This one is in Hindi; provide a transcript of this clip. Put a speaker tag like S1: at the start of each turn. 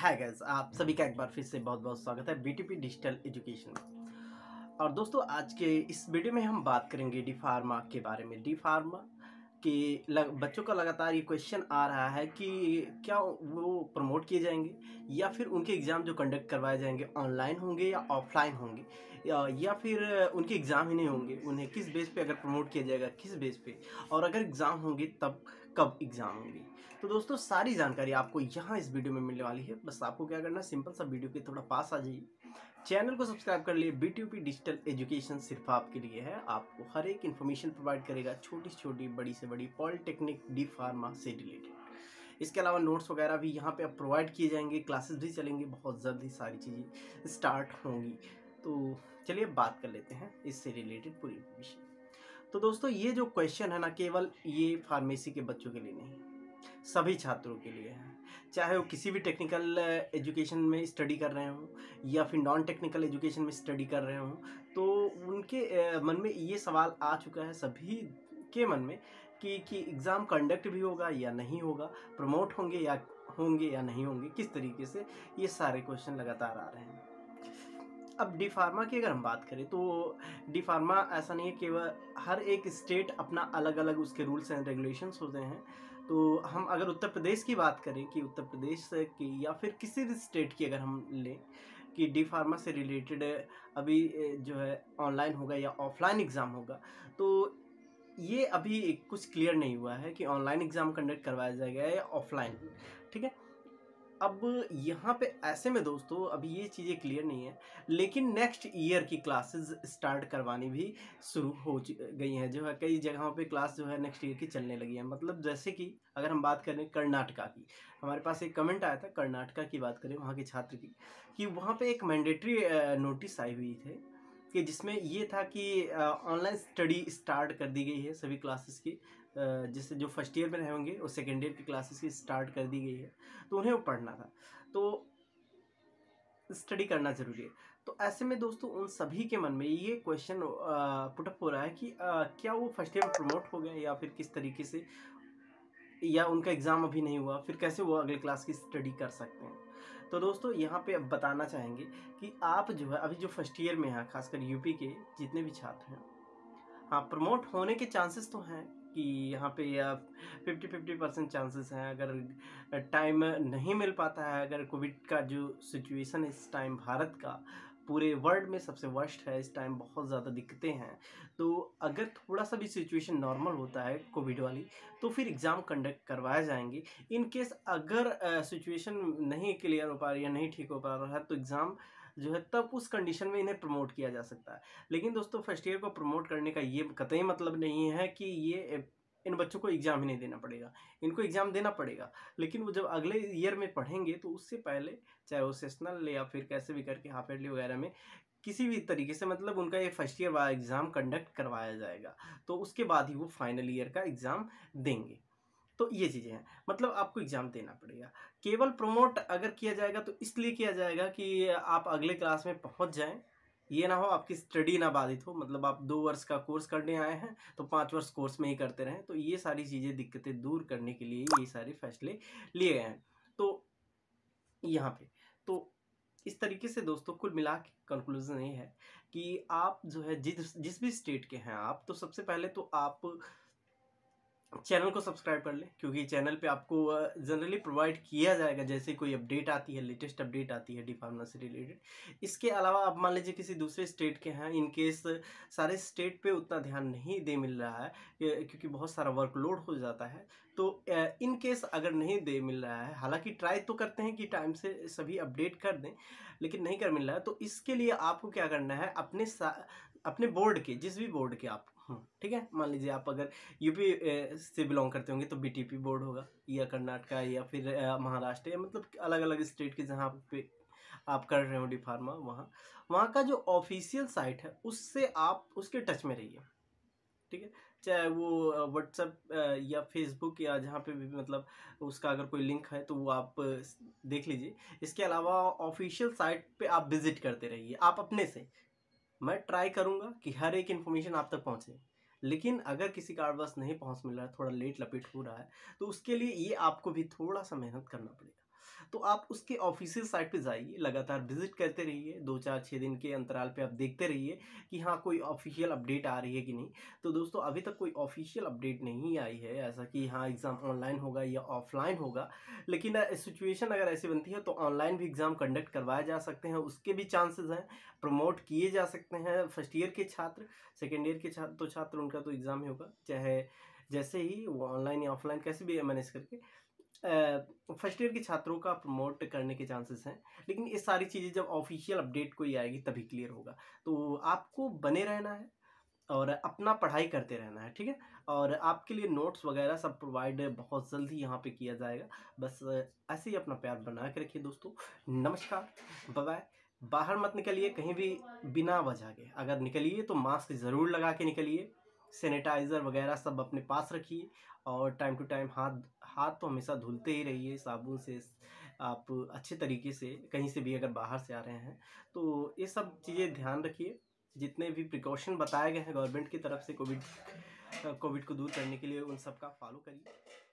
S1: हाय गैस आप सभी का एक बार फिर से बहुत बहुत स्वागत है बीटीपी डिजिटल एजुकेशन में और दोस्तों आज के इस वीडियो में हम बात करेंगे डी फार्मा के बारे में डी फार्मा के लग, बच्चों का लगातार ये क्वेश्चन आ रहा है कि क्या वो प्रमोट किए जाएंगे या फिर उनके एग्ज़ाम जो कंडक्ट करवाए जाएंगे ऑनलाइन होंगे या ऑफलाइन होंगे या फिर उनके एग्ज़ाम ही नहीं होंगे उन्हें किस बेस पे अगर प्रमोट किया जाएगा किस बेस पे और अगर एग्ज़ाम होंगे तब कब एग्ज़ाम होंगे तो दोस्तों सारी जानकारी आपको यहाँ इस वीडियो में मिलने वाली है बस आपको क्या करना सिंपल सा वीडियो के थोड़ा पास आ जाइए चैनल को सब्सक्राइब कर लिए बी डिजिटल एजुकेशन सिर्फ आपके लिए है आपको हर एक इन्फॉर्मेशन प्रोवाइड करेगा छोटी छोटी बड़ी से बड़ी पॉलिटेक्निक डी फार्मा से रिलेटेड इसके अलावा नोट्स वगैरह भी यहाँ पे अब प्रोवाइड किए जाएंगे क्लासेस भी चलेंगे बहुत जल्द ही सारी चीज़ें स्टार्ट होंगी तो चलिए बात कर लेते हैं इससे रिलेटेड पूरी इन्फॉर्मेशन तो दोस्तों ये जो क्वेश्चन है ना केवल ये फार्मेसी के बच्चों के लिए नहीं सभी छात्रों के लिए है चाहे वो किसी भी टेक्निकल एजुकेशन uh, में स्टडी कर रहे हों या फिर नॉन टेक्निकल एजुकेशन में स्टडी कर रहे हों तो उनके uh, मन में ये सवाल आ चुका है सभी के मन में कि कि एग्ज़ाम कंडक्ट भी होगा या नहीं होगा प्रमोट होंगे या होंगे या नहीं होंगे किस तरीके से ये सारे क्वेश्चन लगातार आ रहे हैं अब डी फार्मा की अगर हम बात करें तो डी फार्मा ऐसा नहीं है केवल हर एक स्टेट अपना अलग अलग उसके रूल्स एंड रेगुलेशंस होते हैं तो हम अगर उत्तर प्रदेश की बात करें कि उत्तर प्रदेश की या फिर किसी भी स्टेट की अगर हम लें कि डी फार्मा से रिलेटेड अभी जो है ऑनलाइन होगा या ऑफलाइन एग्ज़ाम होगा तो ये अभी कुछ क्लियर नहीं हुआ है कि ऑनलाइन एग्ज़ाम कंडक्ट करवाया जाएगा या ऑफलाइन ठीक है अब यहाँ पे ऐसे में दोस्तों अभी ये चीज़ें क्लियर नहीं है लेकिन नेक्स्ट ईयर की क्लासेस स्टार्ट करवानी भी शुरू हो गई हैं जो है कई जगहों पे क्लास जो है नेक्स्ट ईयर की चलने लगी है मतलब जैसे कि अगर हम बात करें कर्नाटका की हमारे पास एक कमेंट आया था कर्नाटका की बात करें वहाँ के छात्र की कि वहाँ पर एक मैंडेटरी नोटिस आई हुई थी कि जिसमें ये था कि ऑनलाइन स्टडी स्टार्ट कर दी गई है सभी क्लासेस की जिससे जो फर्स्ट ईयर में होंगे और सेकेंड ईयर की क्लासेस की स्टार्ट कर दी गई है तो उन्हें वो पढ़ना था तो स्टडी करना ज़रूरी है तो ऐसे में दोस्तों उन सभी के मन में ये क्वेश्चन पुटअप हो रहा है कि आ, क्या वो फर्स्ट ईयर में प्रमोट हो गया या फिर किस तरीके से या उनका एग्ज़ाम अभी नहीं हुआ फिर कैसे वो अगले क्लास की स्टडी कर सकते हैं तो दोस्तों यहाँ पे अब बताना चाहेंगे कि आप जो है अभी जो फर्स्ट ईयर में हैं खासकर यूपी के जितने भी छात्र हैं हाँ प्रमोट होने के चांसेस तो हैं कि यहाँ पे फिफ्टी फिफ्टी परसेंट चांसेस हैं अगर टाइम नहीं मिल पाता है अगर कोविड का जो सिचुएशन है इस टाइम भारत का पूरे वर्ल्ड में सबसे वर्स्ट है इस टाइम बहुत ज़्यादा दिक्कतें हैं तो अगर थोड़ा सा भी सिचुएशन नॉर्मल होता है कोविड वाली तो फिर एग्ज़ाम कंडक्ट करवाए जाएंगे इन केस अगर सिचुएशन नहीं क्लियर हो पा रही है नहीं ठीक हो पा रहा है तो एग्ज़ाम जो है तब उस कंडीशन में इन्हें प्रमोट किया जा सकता है लेकिन दोस्तों फर्स्ट ईयर को प्रमोट करने का ये कतई मतलब नहीं है कि ये इन बच्चों को एग्ज़ाम ही नहीं देना पड़ेगा इनको एग्ज़ाम देना पड़ेगा लेकिन वो जब अगले ईयर में पढ़ेंगे तो उससे पहले चाहे वो सेशनल या फिर कैसे भी करके हाफ एडली वगैरह में किसी भी तरीके से मतलब उनका ये फर्स्ट ईयर वाला एग्ज़ाम कंडक्ट करवाया जाएगा तो उसके बाद ही वो फाइनल ईयर का एग्ज़ाम देंगे तो ये चीज़ें हैं मतलब आपको एग्ज़ाम देना पड़ेगा केवल प्रमोट अगर किया जाएगा तो इसलिए किया जाएगा कि आप अगले क्लास में पहुंच जाएं ये ना हो आपकी स्टडी ना बाधित हो मतलब आप दो वर्ष का कोर्स करने आए हैं तो पाँच वर्ष कोर्स में ही करते रहें तो ये सारी चीज़ें दिक्कतें दूर करने के लिए ये सारे फैसले लिए गए हैं तो यहाँ पे तो इस तरीके से दोस्तों कुल मिला के कंक्लूज़न ये है कि आप जो है जिस जिस भी स्टेट के हैं आप तो सबसे पहले तो आप चैनल को सब्सक्राइब कर लें क्योंकि चैनल पे आपको जनरली प्रोवाइड किया जाएगा जैसे कोई अपडेट आती है लेटेस्ट अपडेट आती है डी से रिलेटेड इसके अलावा आप मान लीजिए किसी दूसरे स्टेट के हैं इनकेस सारे स्टेट पे उतना ध्यान नहीं दे मिल रहा है क्योंकि बहुत सारा वर्कलोड हो जाता है तो इन केस अगर नहीं दे मिल रहा है हालांकि ट्राई तो करते हैं कि टाइम से सभी अपडेट कर दें लेकिन नहीं कर मिल रहा है तो इसके लिए आपको क्या करना है अपने अपने बोर्ड के जिस भी बोर्ड के आप हों ठीक है मान लीजिए आप अगर यूपी से बिलोंग करते होंगे तो बीटीपी बोर्ड होगा या कर्नाटका या फिर महाराष्ट्र या मतलब अलग अलग स्टेट के जहाँ पे आप कर रहे हो डी फार्मा वहाँ वहाँ का जो ऑफिशियल साइट है उससे आप उसके टच में रहिए ठीक है चाहे वो व्हाट्सएप या फेसबुक या जहाँ पे भी मतलब उसका अगर कोई लिंक है तो वो आप देख लीजिए इसके अलावा ऑफिशियल साइट पे आप विजिट करते रहिए आप अपने से मैं ट्राई करूँगा कि हर एक इन्फॉर्मेशन आप तक पहुँचे लेकिन अगर किसी कारणवश नहीं पहुँच मिल रहा है थोड़ा लेट लपेट हो रहा है तो उसके लिए ये आपको भी थोड़ा सा मेहनत करना पड़ेगा तो आप उसके ऑफिशियल साइट पे जाइए लगातार विजिट करते रहिए दो चार छः दिन के अंतराल पे आप देखते रहिए कि हाँ कोई ऑफिशियल अपडेट आ रही है कि नहीं तो दोस्तों अभी तक कोई ऑफिशियल अपडेट नहीं आई है ऐसा कि हाँ एग्ज़ाम ऑनलाइन होगा या ऑफलाइन होगा लेकिन सिचुएशन अगर ऐसी बनती है तो ऑनलाइन भी एग्ज़ाम कंडक्ट करवाए जा सकते हैं उसके भी चांसेज हैं प्रमोट किए जा सकते हैं फर्स्ट ईयर के छात्र सेकेंड ईयर के छात्र तो छात्र उनका तो एग्ज़ाम ही होगा चाहे जैसे ही वो ऑनलाइन या ऑफलाइन कैसे भी मैनेज करके फर्स्ट ईयर के छात्रों का प्रमोट करने के चांसेस हैं लेकिन ये सारी चीज़ें जब ऑफिशियल अपडेट कोई आएगी तभी क्लियर होगा तो आपको बने रहना है और अपना पढ़ाई करते रहना है ठीक है और आपके लिए नोट्स वगैरह सब प्रोवाइड बहुत जल्द ही यहाँ पे किया जाएगा बस ऐसे ही अपना प्यार बना के रखिए दोस्तों नमस्कार बाय बाहर मत निकलिए कहीं भी बिना वजह के अगर निकलिए तो मास्क ज़रूर लगा के निकलिए सैनिटाइज़र वगैरह सब अपने पास रखिए और टाइम टू टाइम हाथ हाथ तो हमेशा धुलते ही रहिए साबुन से आप अच्छे तरीके से कहीं से भी अगर बाहर से आ रहे हैं तो ये सब चीज़ें ध्यान रखिए जितने भी प्रिकॉशन बताए गए हैं गवर्नमेंट की तरफ से कोविड कोविड को दूर करने के लिए उन सब का फॉलो करिए